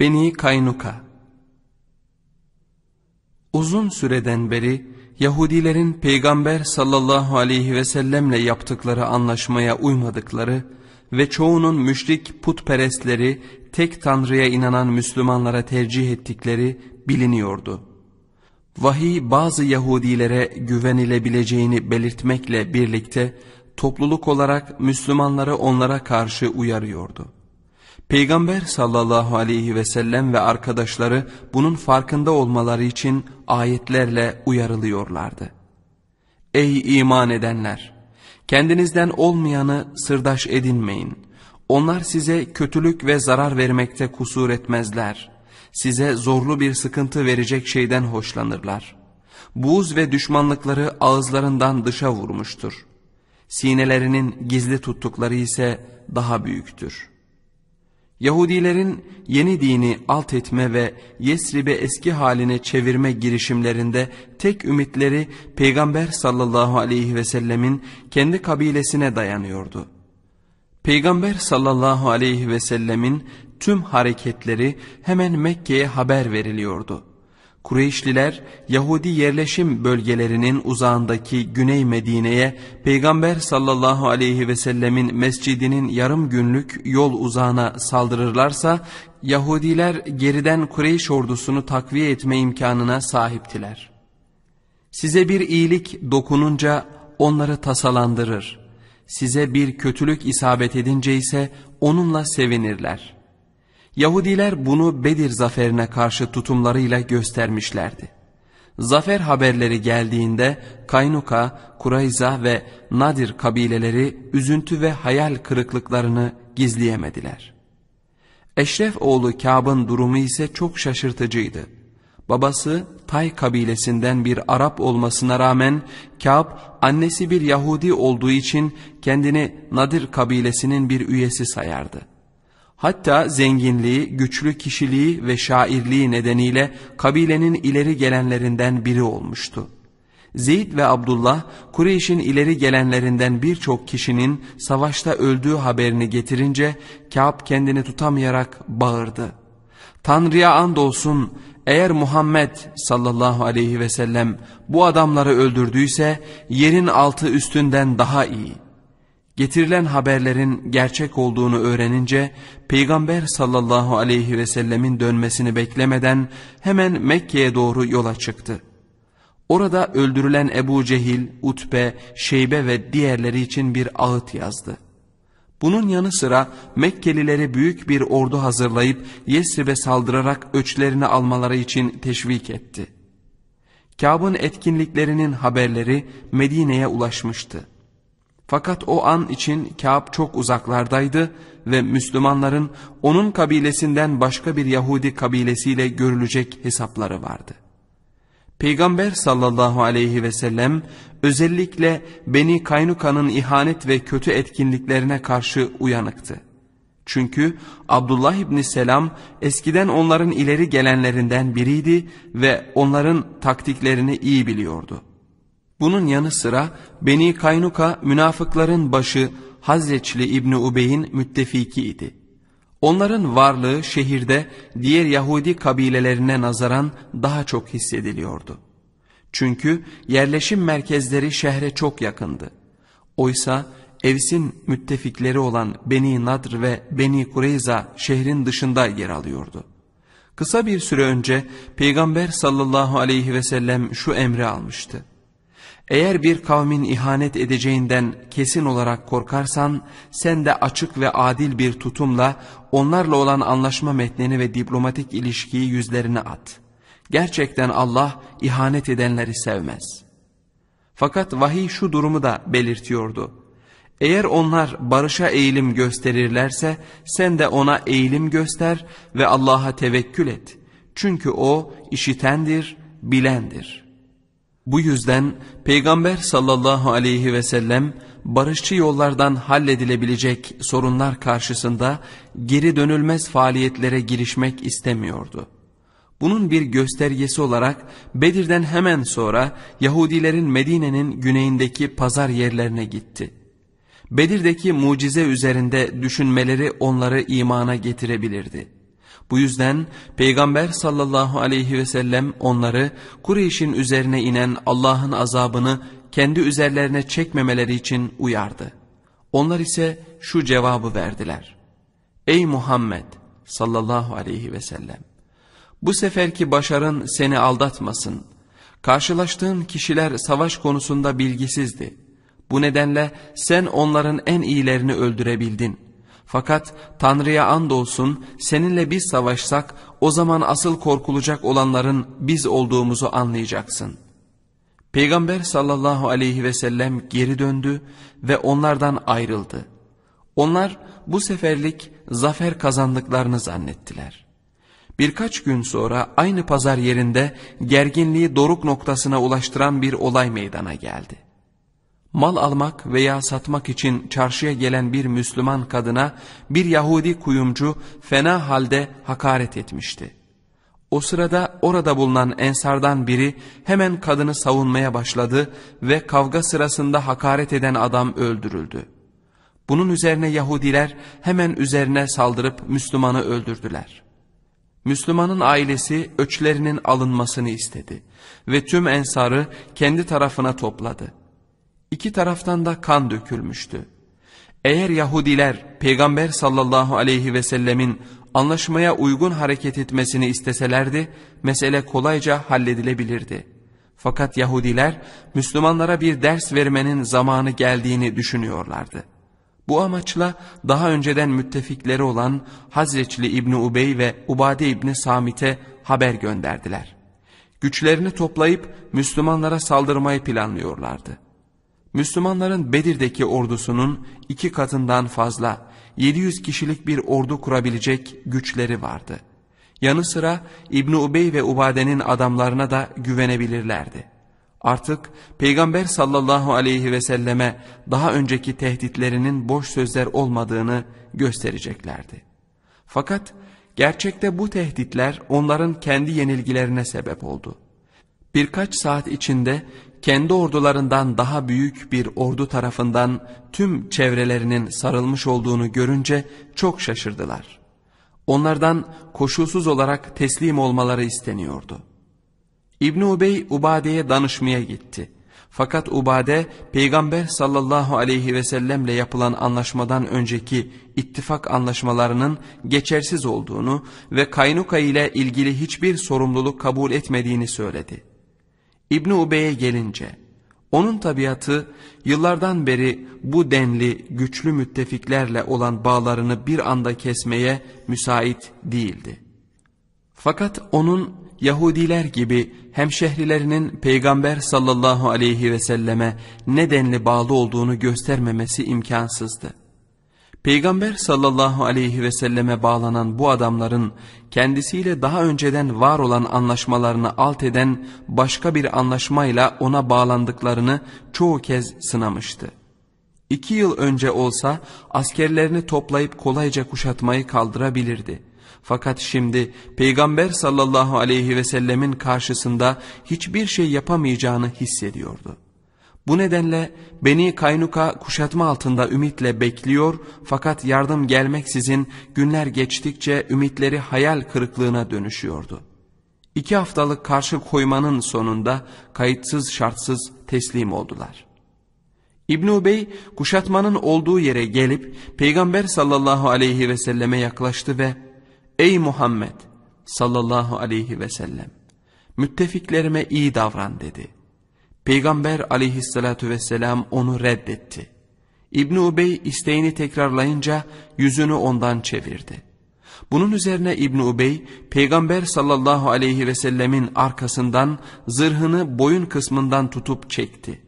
Beni Kaynuka Uzun süreden beri Yahudilerin Peygamber sallallahu aleyhi ve sellemle yaptıkları anlaşmaya uymadıkları ve çoğunun müşrik putperestleri tek tanrıya inanan Müslümanlara tercih ettikleri biliniyordu. Vahiy bazı Yahudilere güvenilebileceğini belirtmekle birlikte topluluk olarak Müslümanları onlara karşı uyarıyordu. Peygamber sallallahu aleyhi ve sellem ve arkadaşları bunun farkında olmaları için ayetlerle uyarılıyorlardı. Ey iman edenler! Kendinizden olmayanı sırdaş edinmeyin. Onlar size kötülük ve zarar vermekte kusur etmezler. Size zorlu bir sıkıntı verecek şeyden hoşlanırlar. Buz ve düşmanlıkları ağızlarından dışa vurmuştur. Sinelerinin gizli tuttukları ise daha büyüktür.'' Yahudilerin yeni dini alt etme ve Yesrib'i eski haline çevirme girişimlerinde tek ümitleri Peygamber sallallahu aleyhi ve sellemin kendi kabilesine dayanıyordu. Peygamber sallallahu aleyhi ve sellemin tüm hareketleri hemen Mekke'ye haber veriliyordu. Kureyşliler Yahudi yerleşim bölgelerinin uzağındaki Güney Medine'ye Peygamber sallallahu aleyhi ve sellemin mescidinin yarım günlük yol uzağına saldırırlarsa Yahudiler geriden Kureyş ordusunu takviye etme imkanına sahiptiler. Size bir iyilik dokununca onları tasalandırır. Size bir kötülük isabet edince ise onunla sevinirler.'' Yahudiler bunu Bedir zaferine karşı tutumlarıyla göstermişlerdi. Zafer haberleri geldiğinde Kaynuka, Kurayza ve Nadir kabileleri üzüntü ve hayal kırıklıklarını gizleyemediler. Eşref oğlu Kâb'ın durumu ise çok şaşırtıcıydı. Babası Tay kabilesinden bir Arap olmasına rağmen Kâb annesi bir Yahudi olduğu için kendini Nadir kabilesinin bir üyesi sayardı. Hatta zenginliği, güçlü kişiliği ve şairliği nedeniyle kabilenin ileri gelenlerinden biri olmuştu. Zeyd ve Abdullah, Kureyş'in ileri gelenlerinden birçok kişinin savaşta öldüğü haberini getirince Kâb kendini tutamayarak bağırdı. Tanrı'ya andolsun eğer Muhammed sallallahu aleyhi ve sellem bu adamları öldürdüyse yerin altı üstünden daha iyi.'' Getirilen haberlerin gerçek olduğunu öğrenince Peygamber sallallahu aleyhi ve sellemin dönmesini beklemeden hemen Mekke'ye doğru yola çıktı. Orada öldürülen Ebu Cehil, Utbe, Şeybe ve diğerleri için bir ağıt yazdı. Bunun yanı sıra Mekkelilere büyük bir ordu hazırlayıp Yesrib'e saldırarak öçlerini almaları için teşvik etti. Kâb'ın etkinliklerinin haberleri Medine'ye ulaşmıştı. Fakat o an için Kâb çok uzaklardaydı ve Müslümanların onun kabilesinden başka bir Yahudi kabilesiyle görülecek hesapları vardı. Peygamber sallallahu aleyhi ve sellem özellikle Beni Kaynuka'nın ihanet ve kötü etkinliklerine karşı uyanıktı. Çünkü Abdullah İbni Selam eskiden onların ileri gelenlerinden biriydi ve onların taktiklerini iyi biliyordu. Bunun yanı sıra Beni Kaynuka münafıkların başı Hazreçli İbni Ubey'in müttefiki idi. Onların varlığı şehirde diğer Yahudi kabilelerine nazaran daha çok hissediliyordu. Çünkü yerleşim merkezleri şehre çok yakındı. Oysa Evs'in müttefikleri olan Beni Nadr ve Beni Kureyza şehrin dışında yer alıyordu. Kısa bir süre önce Peygamber sallallahu aleyhi ve sellem şu emri almıştı. Eğer bir kavmin ihanet edeceğinden kesin olarak korkarsan, sen de açık ve adil bir tutumla onlarla olan anlaşma metnini ve diplomatik ilişkiyi yüzlerine at. Gerçekten Allah ihanet edenleri sevmez. Fakat vahiy şu durumu da belirtiyordu. Eğer onlar barışa eğilim gösterirlerse, sen de ona eğilim göster ve Allah'a tevekkül et. Çünkü O işitendir, bilendir.'' Bu yüzden Peygamber sallallahu aleyhi ve sellem barışçı yollardan halledilebilecek sorunlar karşısında geri dönülmez faaliyetlere girişmek istemiyordu. Bunun bir göstergesi olarak Bedir'den hemen sonra Yahudilerin Medine'nin güneyindeki pazar yerlerine gitti. Bedir'deki mucize üzerinde düşünmeleri onları imana getirebilirdi. Bu yüzden Peygamber sallallahu aleyhi ve sellem onları Kureyş'in üzerine inen Allah'ın azabını kendi üzerlerine çekmemeleri için uyardı. Onlar ise şu cevabı verdiler. Ey Muhammed sallallahu aleyhi ve sellem bu seferki başarın seni aldatmasın. Karşılaştığın kişiler savaş konusunda bilgisizdi. Bu nedenle sen onların en iyilerini öldürebildin.'' Fakat Tanrı'ya andolsun seninle biz savaşsak o zaman asıl korkulacak olanların biz olduğumuzu anlayacaksın. Peygamber sallallahu aleyhi ve sellem geri döndü ve onlardan ayrıldı. Onlar bu seferlik zafer kazandıklarını zannettiler. Birkaç gün sonra aynı pazar yerinde gerginliği doruk noktasına ulaştıran bir olay meydana geldi mal almak veya satmak için çarşıya gelen bir Müslüman kadına bir Yahudi kuyumcu fena halde hakaret etmişti. O sırada orada bulunan ensardan biri hemen kadını savunmaya başladı ve kavga sırasında hakaret eden adam öldürüldü. Bunun üzerine Yahudiler hemen üzerine saldırıp Müslümanı öldürdüler. Müslümanın ailesi öçlerinin alınmasını istedi ve tüm ensarı kendi tarafına topladı. İki taraftan da kan dökülmüştü. Eğer Yahudiler Peygamber sallallahu aleyhi ve sellemin anlaşmaya uygun hareket etmesini isteselerdi, mesele kolayca halledilebilirdi. Fakat Yahudiler Müslümanlara bir ders vermenin zamanı geldiğini düşünüyorlardı. Bu amaçla daha önceden müttefikleri olan Hazreçli İbni Ubey ve Ubade İbni Samit'e haber gönderdiler. Güçlerini toplayıp Müslümanlara saldırmayı planlıyorlardı. Müslümanların Bedir'deki ordusunun iki katından fazla 700 kişilik bir ordu kurabilecek güçleri vardı. Yanı sıra İbn Ubey ve Ubade'nin adamlarına da güvenebilirlerdi. Artık Peygamber sallallahu aleyhi ve selleme daha önceki tehditlerinin boş sözler olmadığını göstereceklerdi. Fakat gerçekte bu tehditler onların kendi yenilgilerine sebep oldu.'' Birkaç saat içinde kendi ordularından daha büyük bir ordu tarafından tüm çevrelerinin sarılmış olduğunu görünce çok şaşırdılar. Onlardan koşulsuz olarak teslim olmaları isteniyordu. İbn Ubey Ubade'ye danışmaya gitti. Fakat Ubade Peygamber sallallahu aleyhi ve sellemle yapılan anlaşmadan önceki ittifak anlaşmalarının geçersiz olduğunu ve Kaynuka ile ilgili hiçbir sorumluluk kabul etmediğini söyledi. İbni Ubey'e gelince, onun tabiatı yıllardan beri bu denli güçlü müttefiklerle olan bağlarını bir anda kesmeye müsait değildi. Fakat onun Yahudiler gibi hemşehrilerinin Peygamber sallallahu aleyhi ve selleme ne denli bağlı olduğunu göstermemesi imkansızdı. Peygamber sallallahu aleyhi ve selleme bağlanan bu adamların kendisiyle daha önceden var olan anlaşmalarını alt eden başka bir anlaşmayla ona bağlandıklarını çoğu kez sınamıştı. İki yıl önce olsa askerlerini toplayıp kolayca kuşatmayı kaldırabilirdi. Fakat şimdi Peygamber sallallahu aleyhi ve sellemin karşısında hiçbir şey yapamayacağını hissediyordu. Bu nedenle Beni Kaynuka kuşatma altında ümitle bekliyor fakat yardım gelmeksizin günler geçtikçe ümitleri hayal kırıklığına dönüşüyordu. İki haftalık karşı koymanın sonunda kayıtsız şartsız teslim oldular. İbnü Bey kuşatmanın olduğu yere gelip Peygamber sallallahu aleyhi ve selleme yaklaştı ve "Ey Muhammed sallallahu aleyhi ve sellem, müttefiklerime iyi davran." dedi. Peygamber aleyhissalatü vesselam onu reddetti. İbni Ubey isteğini tekrarlayınca yüzünü ondan çevirdi. Bunun üzerine İbni Ubey, Peygamber sallallahu aleyhi ve sellemin arkasından zırhını boyun kısmından tutup çekti.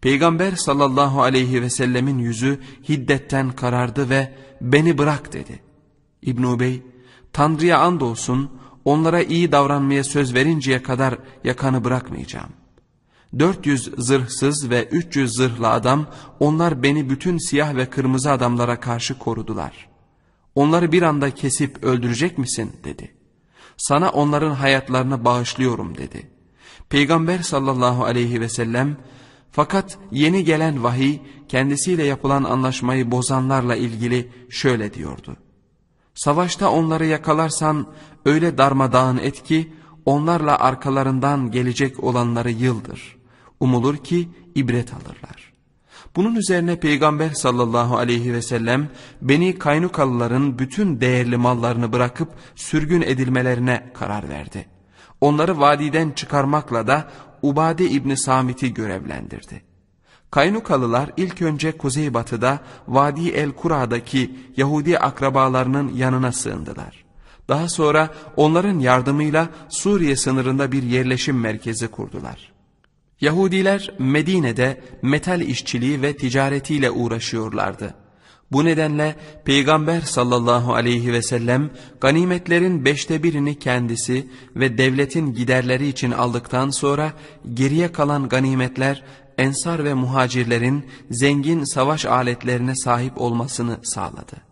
Peygamber sallallahu aleyhi ve sellemin yüzü hiddetten karardı ve beni bırak dedi. İbni Ubey, Tanrı'ya andolsun onlara iyi davranmaya söz verinceye kadar yakanı bırakmayacağım. 400 zırhsız ve 300 zırhlı adam onlar beni bütün siyah ve kırmızı adamlara karşı korudular. Onları bir anda kesip öldürecek misin dedi. Sana onların hayatlarını bağışlıyorum dedi. Peygamber sallallahu aleyhi ve sellem fakat yeni gelen vahiy kendisiyle yapılan anlaşmayı bozanlarla ilgili şöyle diyordu. Savaşta onları yakalarsan öyle darmadağın et ki onlarla arkalarından gelecek olanları yıldır.'' Umulur ki ibret alırlar. Bunun üzerine Peygamber sallallahu aleyhi ve sellem Beni Kaynukalıların bütün değerli mallarını bırakıp sürgün edilmelerine karar verdi. Onları vadiden çıkarmakla da Ubade İbni Samit'i görevlendirdi. Kaynukalılar ilk önce kuzeybatıda Vadi El Kura'daki Yahudi akrabalarının yanına sığındılar. Daha sonra onların yardımıyla Suriye sınırında bir yerleşim merkezi kurdular. Yahudiler Medine'de metal işçiliği ve ticaretiyle uğraşıyorlardı. Bu nedenle Peygamber sallallahu aleyhi ve sellem ganimetlerin beşte birini kendisi ve devletin giderleri için aldıktan sonra geriye kalan ganimetler ensar ve muhacirlerin zengin savaş aletlerine sahip olmasını sağladı.